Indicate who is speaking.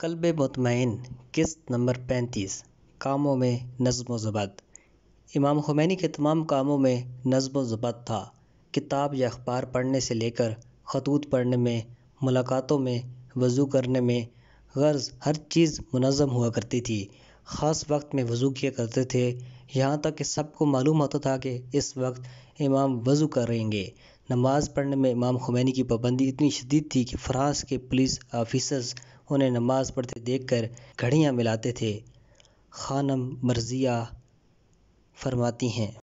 Speaker 1: कल्ब मतमैन किस्त नंबर पैंतीस कामों में नज़म ज़बत इमाम हुमैनी के तमाम कामों में नज़म ज़बत था किताब या अखबार पढ़ने से लेकर खतूत पढ़ने में मुलाकातों में वज़ू करने में गर्ज हर चीज़ मुनज़म हुआ करती थी ख़ास वक्त में वज़ू किया करते थे यहाँ तक कि सबको मालूम होता था कि इस वक्त इमाम वज़ू करेंगे नमाज़ पढ़ने में इमाम खुमैनी की पाबंदी इतनी शदीद थी कि फ्रांस के पुलिस ऑफिसर्स उन्हें नमाज़ पढ़ते देखकर घड़ियाँ मिलाते थे खानम मर्ज़िया
Speaker 2: फरमाती हैं